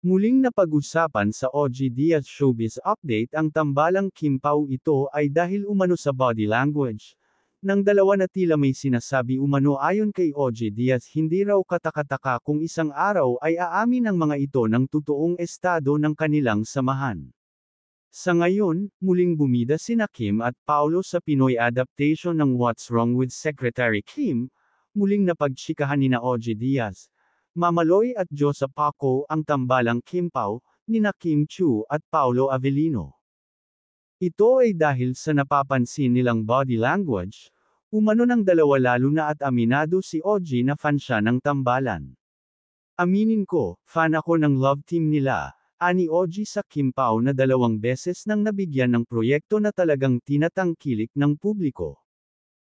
Muling napag-usapan sa OG Diaz Showbiz Update ang tambalang Kim Pao ito ay dahil umano sa body language. Nang dalawa na tila may sinasabi umano ayon kay OG Diaz hindi raw katakataka kung isang araw ay aamin ang mga ito ng totoong estado ng kanilang samahan. Sa ngayon, muling bumida sina Kim at Paolo sa Pinoy adaptation ng What's Wrong with Secretary Kim, muling napagtsikahan ni na OG Diaz Mamaloy at Diyosa Paco ang tambalang Kim ni na Kim Chu at Paolo Avellino. Ito ay dahil sa napapansin nilang body language, umano ng dalawa lalo na at aminado si Oji na fan siya ng tambalan. Aminin ko, fan ako ng love team nila, ani Oji sa Kim na dalawang beses nang nabigyan ng proyekto na talagang tinatangkilik ng publiko.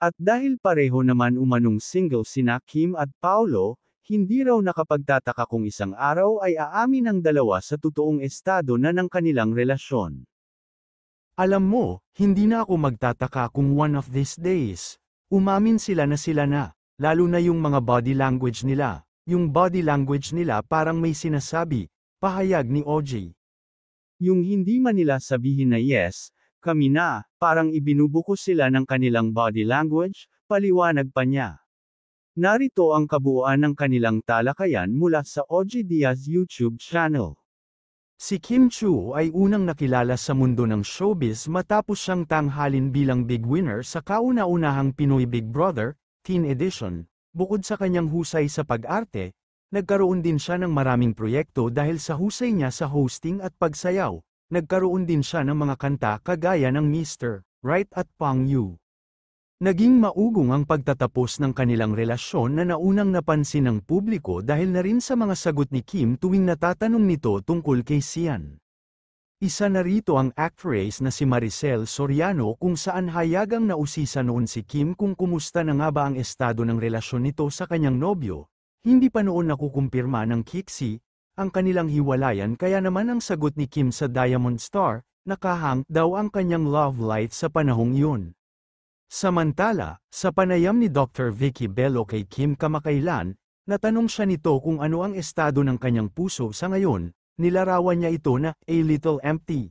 At dahil pareho naman umanong single sina Kim at Paolo, hindi raw nakapagtataka kung isang araw ay aamin ang dalawa sa totoong estado na ng kanilang relasyon. Alam mo, hindi na ako magtataka kung one of these days, umamin sila na sila na, lalo na yung mga body language nila, yung body language nila parang may sinasabi, pahayag ni OJ. Yung hindi man nila sabihin na yes, kami na, parang ibinubuko sila ng kanilang body language, paliwanag pa niya. Narito ang kabuuan ng kanilang talakayan mula sa OG Diaz YouTube channel. Si Kim Chu ay unang nakilala sa mundo ng showbiz matapos siyang tanghalin bilang big winner sa kauna-unahang Pinoy Big Brother, Teen Edition. Bukod sa kanyang husay sa pag-arte, nagkaroon din siya ng maraming proyekto dahil sa husay niya sa hosting at pagsayaw. Nagkaroon din siya ng mga kanta kagaya ng Mr. Right at Pang Yu. Naging maugong ang pagtatapos ng kanilang relasyon na naunang napansin ng publiko dahil na rin sa mga sagot ni Kim tuwing natatanong nito tungkol kay Sian. Isa na rito ang actress na si Maricel Soriano kung saan hayagang nausisa noon si Kim kung kumusta na nga ba ang estado ng relasyon nito sa kanyang nobyo, hindi pa noon nakukumpirma ng Kixi, ang kanilang hiwalayan kaya naman ang sagot ni Kim sa Diamond Star, nakahang daw ang kanyang love life sa panahong yun. Samantala, sa panayam ni Dr. Vicky Bello kay Kim kamakailan, natanong siya nito kung ano ang estado ng kanyang puso sa ngayon, nilarawan niya ito na a little empty.